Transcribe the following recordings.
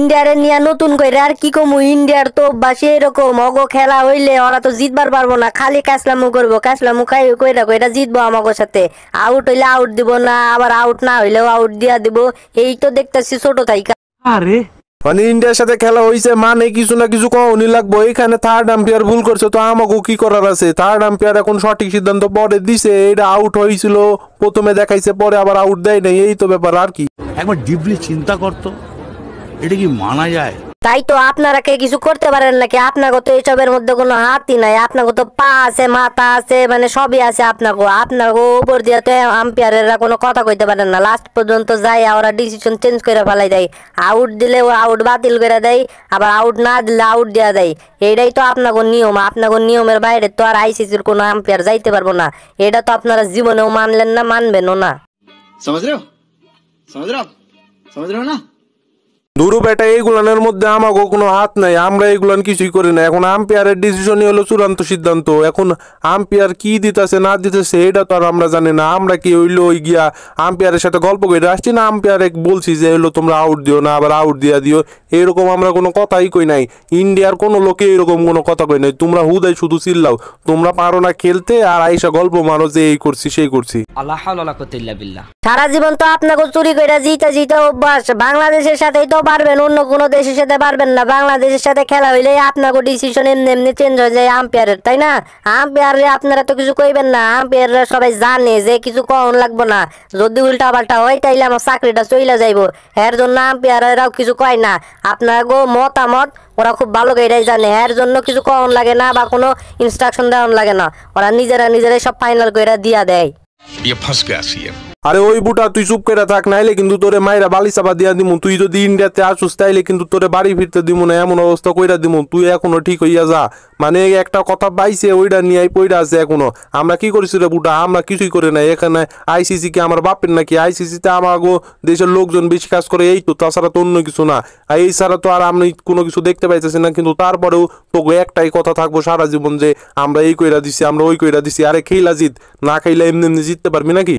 ইন্ডিয়ারে নিয়ে নতুন করে আর কি কমু ইন্ডিয়ার তো বাসি এরকম অগ খেলা হইলে ওরা তো জিতবার পারবো না খালি কাসলামু করবো কাসলামু খাই কই রাখো এটা জিতবো আমাকে সাথে আউট হইলে আউট দিব না আবার আউট না হইলেও আউট দিয়া দিব এই তো দেখতেছি ছোট তাই আরে মানে ইন্ডিয়ার সাথে খেলা হয়েছে মানে কিছু না কিছু কমনি লাগবো এখানে থার্ড আম্পিয়ার ভুল করছে তো আমাকে কি করার আছে থার্ড আম্পিয়ার এখন সঠিক সিদ্ধান্ত পরে দিছে এটা আউট হয়েছিল প্রথমে দেখাইছে পরে আবার আউট দেয় নাই এই তো ব্যাপার আর কি একবার ডিপলি চিন্তা করতো এটা কি মানা যায় তাই তো আপনারা কে কিছু করতে পারেন নাকি আপনাকে তো এসবের মধ্যে কোনো হাতই নাই আপনাকে তো পা আছে মাথা আছে মানে সবই আছে আপনাকে আপনাকে উপর দিয়ে তো আম্পায়ারেরা কোনো কথা কইতে পারেন না লাস্ট পর্যন্ত যায় ওরা ডিসিশন চেঞ্জ করে ফেলাই দেয় আউট দিলে ও আউট বাতিল করে দেয় আবার আউট না দিলে আউট দেওয়া দেয় এটাই তো আপনাকে নিয়ম আপনাকে নিয়মের বাইরে তো আর আইসিসির কোনো আম্পায়ার যাইতে পারবো না এটা তো আপনারা জীবনেও মানলেন না মানবেনও না সমুদ্র সমুদ্র সমুদ্র না দুরু বেটা এইগুলানের মধ্যে আমাকে কোনো হাত নাই আমরা এইগুলান কিছুই করি না এখন আম্পিয়ারের ডিসিশনই হলো চূড়ান্ত সিদ্ধান্ত এখন আম্পিয়ার কি দিতেছে না দিতেছে এটা তো আর আমরা জানি না আমরা কি হইলো ওই গিয়া আম্পিয়ারের সাথে গল্প করে আসছি না আম্পায়ারে বলছি যে হইলো তোমরা আউট দিও না আবার আউট দিয়া দিও এরকম আমরা কোনো কথাই কই নাই ইন্ডিয়ার কোনো লোকে এরকম কোনো কথা কই নাই তোমরা হুদাই শুধু চিল্লাও তোমরা পারো না খেলতে আর আইসা গল্প মানো যে এই করছি সেই করছি আল্লাহ সারা জীবন তো আপনাকে চুরি করে জিতা জিতা অভ্যাস বাংলাদেশের সাথে তো পারবেন অন্য কোনো দেশের সাথে পারবেন না বাংলাদেশের সাথে খেলা হইলে আপনাকে ডিসিশন এমনি এমনি চেঞ্জ হয়ে যায় আম্পায়ারের তাই না আম্পায়ারে আপনারা তো কিছু কইবেন না আম্পায়াররা সবাই জানে যে কিছু কখন লাগবো না যদি উল্টা পাল্টা হয় তাইলে আমার চাকরিটা চলে যাইব এর জন্য আম্পায়াররাও কিছু কয় না আপনার গো মতামত ওরা খুব ভালো গাইডাই জানে এর জন্য কিছু কখন লাগে না বা কোনো ইনস্ট্রাকশন দেওয়া লাগে না ওরা নিজেরা নিজেরাই সব ফাইনাল করে দিয়া দেয় আরে ওই বুটা তুই চুপ করে থাক নাইলে কিন্তু তোরে মাইরা বালি চাপা দিয়া দিমু তুই যদি ইন্ডিয়াতে আসুস তাইলে কিন্তু তোরে বাড়ি ফিরতে দিমু না এমন অবস্থা কইরা দিমু তুই এখনো ঠিক হইয়া যা মানে একটা কথা পাইছে ওইটা নিয়ে পইরা আছে এখনো আমরা কি করেছি রে বুটা আমরা কিছুই করে নাই এখানে আইসিসি কি আমার বাপের নাকি আইসিসিতে আমার দেশের লোকজন বেশি কাজ করে এই তো তাছাড়া তো অন্য কিছু না আর এই ছাড়া তো আর আমি কোনো কিছু দেখতে পাইতেছি না কিন্তু তারপরেও তোকে একটাই কথা থাকবো সারা জীবন যে আমরা এই কইরা দিছি আমরা ওই কইরা দিছি আরে খেলা জিত না খেলা এমনি এমনি জিততে পারবি নাকি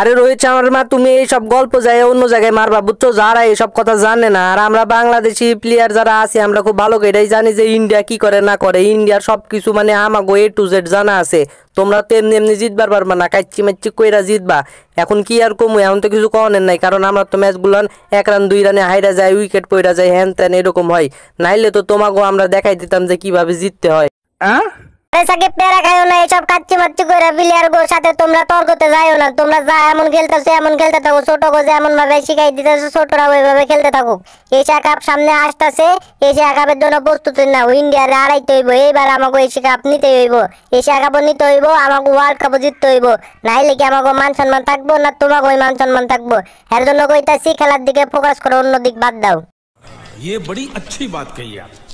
আরে রোহিত মা তুমি সব গল্প যায় অন্য জায়গায় মারবা বুঝছো যারা এইসব কথা জানে না আর আমরা বাংলাদেশি প্লেয়ার যারা আছে আমরা খুব ভালো এটাই জানি যে ইন্ডিয়া কি করে না করে ইন্ডিয়ার সব কিছু মানে আমাগো এ টু জেড জানা আছে তোমরা তো এমনি এমনি জিতবার পারবা না কাচ্চি মাচ্চি কইরা জিতবা এখন কি আর কমু এখন তো কিছু কনের নাই কারণ আমরা তো ম্যাচগুলো এক রান দুই রানে হাইরা যায় উইকেট পয়রা যায় হ্যান ত্যান এরকম হয় নাইলে তো তোমাকেও আমরা দেখাই দিতাম যে কিভাবে জিততে হয় আরে সাকিব প্যারা খাইও না এইসব কাচ্চি মাচ্চি করে প্লেয়ার গোর সাথে তোমরা তর্কতে যাইও না তোমরা যা এমন খেলতেছো এমন খেলতে থাকো ছোট গো যেমন ভাবে শিখাই দিতেছো ছোটরা ওইভাবে খেলতে থাকুক এশিয়া কাপ সামনে আসতেছে এশিয়া কাপের জন্য প্রস্তুতি নাও ইন্ডিয়ার আড়াইতে হইব এইবার আমাকে এশিয়া কাপ নিতে হইব এশিয়া কাপও নিতে হইব আমাকে ওয়ার্ল্ড কাপও জিততে হইব নাইলে কি আমাকে মান সম্মান থাকবো না তোমাকে ওই মান সম্মান থাকবো এর জন্য কইতাছি খেলার দিকে ফোকাস করো অন্য দিক বাদ দাও ये बड़ी अच्छी बात कही आप